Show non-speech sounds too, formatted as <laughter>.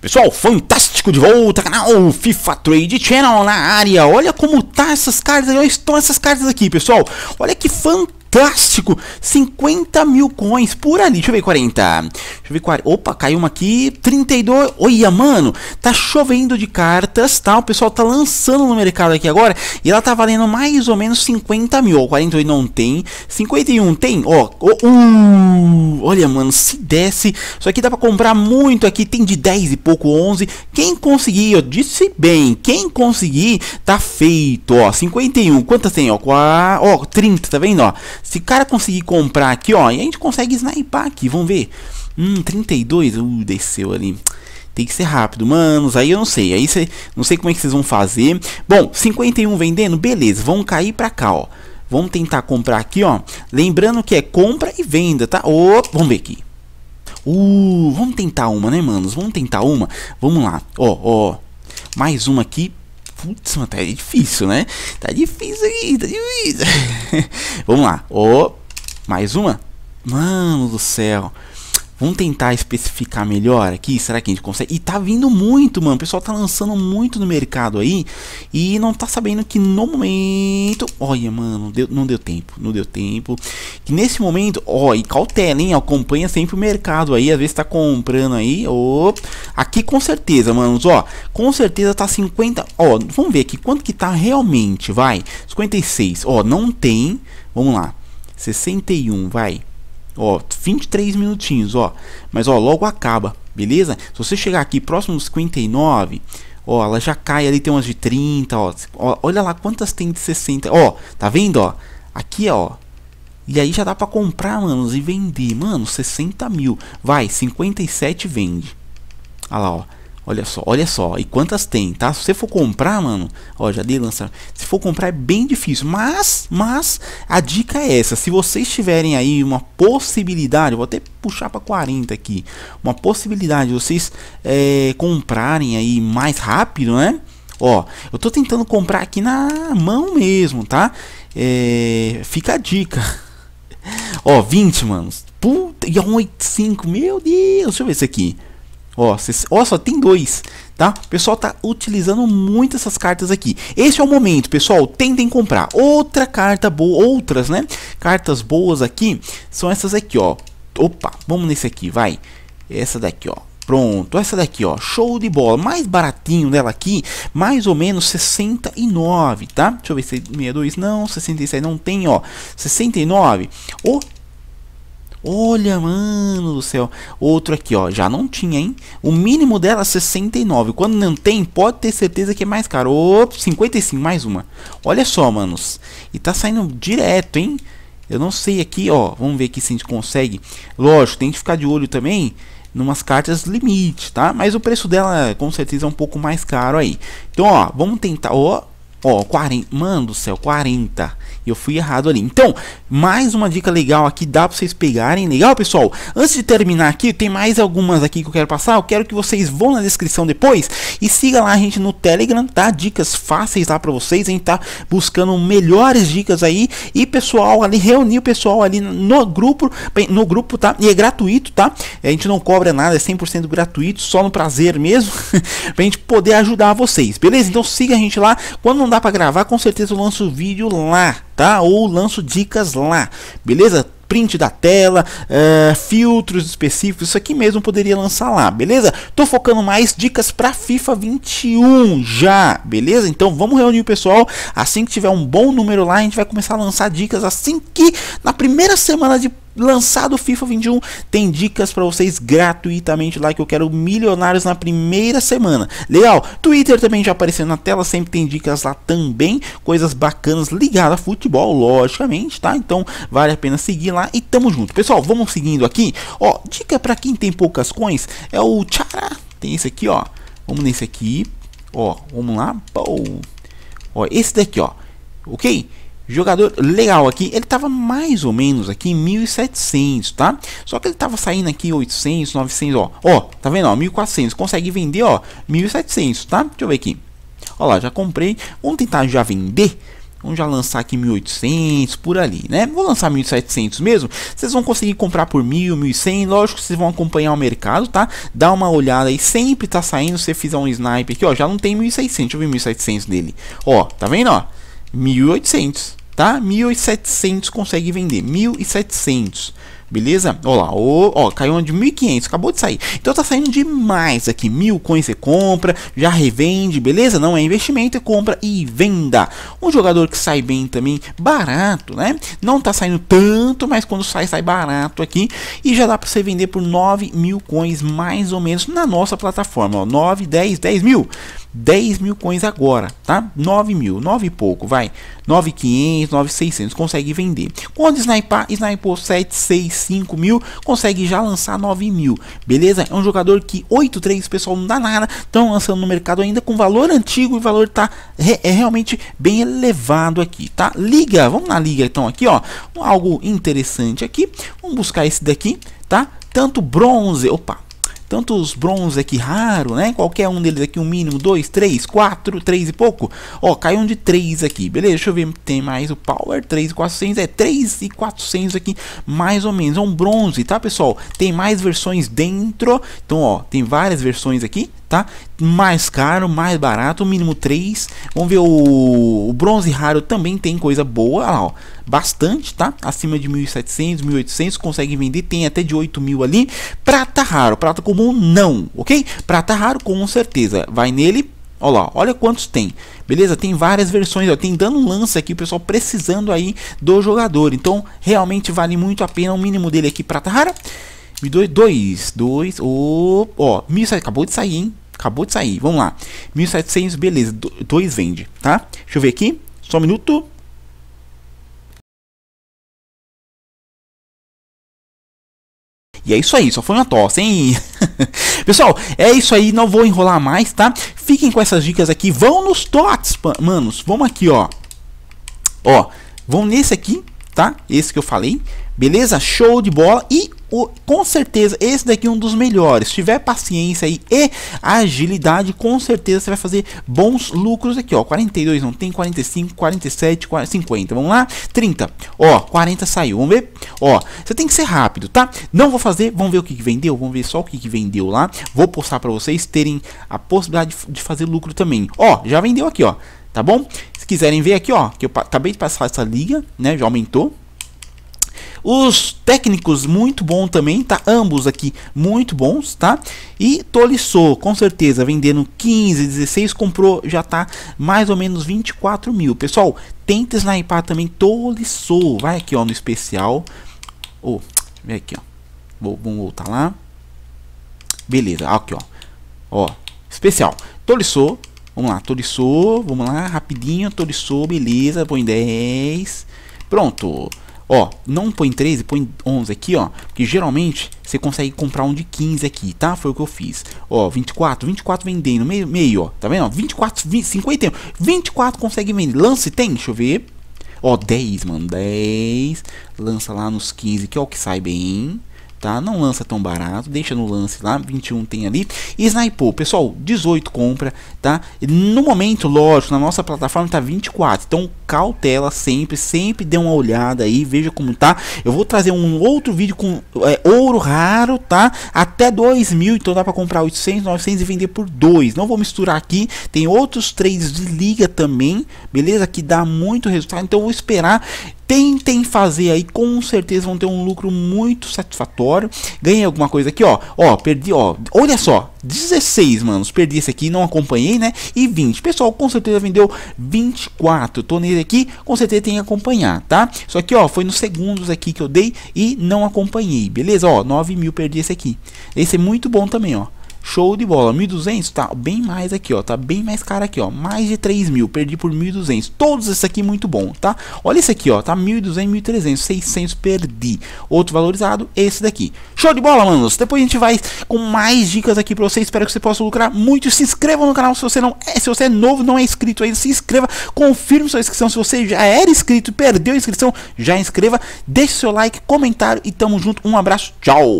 Pessoal, fantástico de volta, canal FIFA Trade Channel na área. Olha como tá essas cartas, olha estão essas cartas aqui, pessoal. Olha que fantástico fantástico! 50 mil coins por ali. Deixa eu ver 40. Deixa eu ver 40. Opa, caiu uma aqui. 32. Olha, mano. Tá chovendo de cartas, tá? O pessoal tá lançando no mercado aqui agora. E ela tá valendo mais ou menos 50 mil. Ó, 48 não tem. 51 tem. Ó. Oh, uh, olha, mano. Se desce. Isso aqui dá pra comprar muito aqui. Tem de 10 e pouco, 11. Quem conseguir, eu disse bem. Quem conseguir, tá feito. Ó, 51. Quantas tem? Ó, 4, ó 30. Tá vendo? Ó. Se o cara conseguir comprar aqui, ó, e a gente consegue snipar aqui, vamos ver. Hum, 32, uh, desceu ali. Tem que ser rápido, manos. Aí eu não sei. Aí você, não sei como é que vocês vão fazer. Bom, 51 vendendo, beleza. Vão cair pra cá, ó. Vamos tentar comprar aqui, ó. Lembrando que é compra e venda, tá? Opa, vamos ver aqui. Uh, vamos tentar uma, né, manos? Vamos tentar uma. Vamos lá. Ó, ó. Mais uma aqui. Putz, mano, tá difícil, né? Tá difícil aqui, tá difícil. <laughs> Vamos lá. Ó, oh, mais uma. Mano do céu. Vamos tentar especificar melhor aqui? Será que a gente consegue? E tá vindo muito, mano. O pessoal tá lançando muito no mercado aí. E não tá sabendo que no momento. Olha, mano, deu, não deu tempo. Não deu tempo. Que nesse momento, ó, e cautela, hein? Acompanha sempre o mercado aí. Às vezes tá comprando aí. Ó, aqui com certeza, manos, ó. Com certeza tá 50. Ó, vamos ver aqui quanto que tá realmente. Vai. 56. Ó, não tem. Vamos lá. 61, vai. Ó, 23 minutinhos, ó. Mas ó, logo acaba, beleza? Se você chegar aqui próximo dos 59, ó, ela já cai ali, tem umas de 30, ó. ó olha lá quantas tem de 60. Ó, tá vendo, ó? Aqui, ó. E aí já dá pra comprar, mano, e vender. Mano, 60 mil. Vai, 57 vende. Olha lá, ó. Olha só, olha só. E quantas tem, tá? Se você for comprar, mano, ó, já dei lançar. Se for comprar é bem difícil, mas, mas a dica é essa. Se vocês tiverem aí uma possibilidade, vou até puxar para 40 aqui, uma possibilidade de vocês é, comprarem aí mais rápido, né? Ó, eu tô tentando comprar aqui na mão mesmo, tá? É, fica a dica. <laughs> Ó, 20, mano. Puta, e 185, é meu Deus. Deixa eu ver isso aqui. Ó, cês, ó, só tem dois, tá? O pessoal tá utilizando muito essas cartas aqui. Esse é o momento, pessoal. Tentem comprar. Outra carta boa, outras, né? Cartas boas aqui são essas aqui, ó. Opa, vamos nesse aqui, vai. Essa daqui, ó. Pronto, essa daqui, ó, show de bola, mais baratinho dela aqui, mais ou menos 69, tá? Deixa eu ver se 62 não, 67 não tem, ó, 69 ou Olha, mano do céu. Outro aqui, ó. Já não tinha, hein? O mínimo dela é 69. Quando não tem, pode ter certeza que é mais caro. Ops, 55, mais uma. Olha só, manos. E tá saindo direto, hein? Eu não sei aqui, ó. Vamos ver aqui se a gente consegue. Lógico, tem que ficar de olho também numas cartas limite, tá? Mas o preço dela, com certeza, é um pouco mais caro aí. Então, ó, vamos tentar... Ó, Ó, 40. Mano do céu, 40. Eu fui errado ali. Então, mais uma dica legal aqui, dá pra vocês pegarem. Legal, pessoal? Antes de terminar aqui, tem mais algumas aqui que eu quero passar. Eu quero que vocês vão na descrição depois e siga lá a gente no Telegram, tá? Dicas fáceis lá tá? pra vocês. A gente tá buscando melhores dicas aí. E pessoal ali, reunir o pessoal ali no grupo, no grupo, tá? E é gratuito, tá? A gente não cobra nada, é 100% gratuito, só no prazer mesmo. <laughs> pra gente poder ajudar vocês, beleza? Então siga a gente lá. Quando não dá dá para gravar, com certeza eu lanço vídeo lá, tá? Ou lanço dicas lá, beleza? print da tela, uh, filtros específicos, isso aqui mesmo poderia lançar lá, beleza? Tô focando mais dicas para FIFA 21 já, beleza? Então vamos reunir o pessoal, assim que tiver um bom número lá, a gente vai começar a lançar dicas assim que na primeira semana de lançado o FIFA 21, tem dicas para vocês gratuitamente lá que eu quero milionários na primeira semana. Legal. Twitter também já aparecendo na tela, sempre tem dicas lá também, coisas bacanas ligadas a futebol, logicamente, tá? Então vale a pena seguir lá e tamo junto. Pessoal, vamos seguindo aqui. Ó, dica para quem tem poucas coins é o Tchará. Tem esse aqui, ó. Vamos nesse aqui. Ó, vamos lá. Pô. Ó, esse daqui, ó. OK? Jogador legal aqui, ele estava mais ou menos aqui em 1700, tá? Só que ele estava saindo aqui 800, 900, ó. Ó, tá vendo, ó, 1400, consegue vender, ó, 1700, tá? Deixa eu ver aqui. Ó lá, já comprei. Vamos tentar já vender. Vamos já lançar aqui 1800 por ali, né? Vou lançar 1700 mesmo. Vocês vão conseguir comprar por 1000, 1100. Lógico vocês vão acompanhar o mercado, tá? Dá uma olhada aí, sempre tá saindo. Se você fizer um sniper aqui, ó, já não tem 1600. Deixa eu ver 1700 dele. Ó, tá vendo, ó? 1.800, tá? 1.700 consegue vender, 1.700. Beleza? Olha lá, ó, caiu uma de 1.500, acabou de sair. Então tá saindo demais aqui. Mil coins você compra, já revende, beleza? Não é investimento, é compra e venda. Um jogador que sai bem também, barato, né? Não tá saindo tanto, mas quando sai, sai barato aqui. E já dá para você vender por 9 mil coins, mais ou menos, na nossa plataforma. Ó, 9, 10, 10 mil. 10 mil coins agora, tá? 9 mil, 9 e pouco, vai. 9,500, 9,600, consegue vender. Quando sniper, sniper 7, 6, 5 mil, consegue já lançar 9 mil, beleza? É um jogador que 8, 3, pessoal, não dá nada. Estão lançando no mercado ainda com valor antigo e valor tá re, é realmente bem elevado aqui, tá? Liga, vamos na liga então aqui, ó. Algo interessante aqui. Vamos buscar esse daqui, tá? Tanto bronze, opa, Tantos bronze aqui é raro, né? Qualquer um deles aqui, um mínimo, dois, três, quatro, três e pouco. Ó, caiu um de três aqui, beleza? Deixa eu ver, tem mais o power, três e quatrocentos, é três e quatrocentos aqui, mais ou menos. É um bronze, tá, pessoal? Tem mais versões dentro, então, ó, tem várias versões aqui, tá? Mais caro, mais barato, mínimo 3. Vamos ver o, o bronze raro também tem coisa boa, lá, ó, bastante, tá? Acima de 1700, 1800, consegue vender, tem até de 8000 ali. Prata raro, prata comum não, OK? Prata raro com certeza, vai nele, Olha lá, olha quantos tem. Beleza? Tem várias versões. Ó. Tem dando um lance aqui, o pessoal precisando aí do jogador. Então, realmente vale muito a pena o mínimo dele aqui prata rara. E dois, dois, dois, oh, ó, 1700, acabou de sair, hein? Acabou de sair, vamos lá. 1700, beleza, do, dois vende, tá? Deixa eu ver aqui, só um minuto. E é isso aí, só foi uma tosse, hein? <laughs> Pessoal, é isso aí, não vou enrolar mais, tá? Fiquem com essas dicas aqui, vão nos TOTS, manos, vamos aqui, ó. Ó, vão nesse aqui, tá? Esse que eu falei, beleza? Show de bola. E o, com certeza esse daqui é um dos melhores. Se tiver paciência aí e agilidade, com certeza você vai fazer bons lucros aqui, ó. 42 não tem, 45, 47, 40, 50. Vamos lá? 30. Ó, 40 saiu. Vamos ver? Ó, você tem que ser rápido, tá? Não vou fazer, vamos ver o que, que vendeu, vamos ver só o que, que vendeu lá. Vou postar para vocês terem a possibilidade de, de fazer lucro também. Ó, já vendeu aqui, ó. Tá bom? Se quiserem ver aqui, ó, que eu acabei de passar essa liga, né? Já aumentou, os técnicos muito bom também, tá? Ambos aqui muito bons, tá? E Tolisso, com certeza, vendendo 15, 16, comprou, já tá mais ou menos 24 mil. Pessoal, tenta sniper também Tolisso. Vai aqui, ó, no especial. Oh, vem aqui, ó. Vou, vamos voltar lá. Beleza, aqui, ó. Ó, especial. Tolisso, Vamos lá, Tolisso, vamos lá, rapidinho, Tolisso, beleza, põe 10. Pronto. Ó, não põe 13, põe 11 aqui, ó. Que geralmente você consegue comprar um de 15 aqui, tá? Foi o que eu fiz. Ó, 24, 24 vendendo, meio, meio ó. Tá vendo? 24, 20, 51. 24 consegue vender. Lance tem? Deixa eu ver. Ó, 10, mano. 10. Lança lá nos 15, que é o que sai bem tá? Não lança tão barato, deixa no lance lá, 21 tem ali. E pessoal, 18 compra, tá? no momento, lógico, na nossa plataforma tá 24. Então, cautela sempre, sempre dê uma olhada aí, veja como tá. Eu vou trazer um outro vídeo com é, ouro raro, tá? Até 2 mil, então dá para comprar 800, 900 e vender por 2. Não vou misturar aqui, tem outros trades de liga também, beleza? Que dá muito resultado, então eu vou esperar Tentem fazer aí, com certeza vão ter um lucro muito satisfatório. Ganhei alguma coisa aqui, ó. Ó, perdi, ó. Olha só, 16, manos. Perdi esse aqui, não acompanhei, né? E 20. Pessoal, com certeza vendeu 24. Tô nele aqui, com certeza tem que acompanhar, tá? Só que, ó, foi nos segundos aqui que eu dei e não acompanhei, beleza? Ó, 9 mil perdi esse aqui. Esse é muito bom também, ó. Show de bola, 1.200, tá bem mais aqui, ó, tá bem mais caro aqui, ó, mais de 3.000. mil, perdi por 1.200, todos esses aqui muito bom, tá? Olha esse aqui, ó, tá 1.200, 1.300, 600, perdi, outro valorizado, esse daqui. Show de bola, manos, depois a gente vai com mais dicas aqui pra vocês, espero que você possa lucrar muito, se inscreva no canal se você não é, se você é novo, não é inscrito ainda, se inscreva, confirme sua inscrição, se você já era inscrito e perdeu a inscrição, já inscreva, deixe seu like, comentário e tamo junto, um abraço, tchau!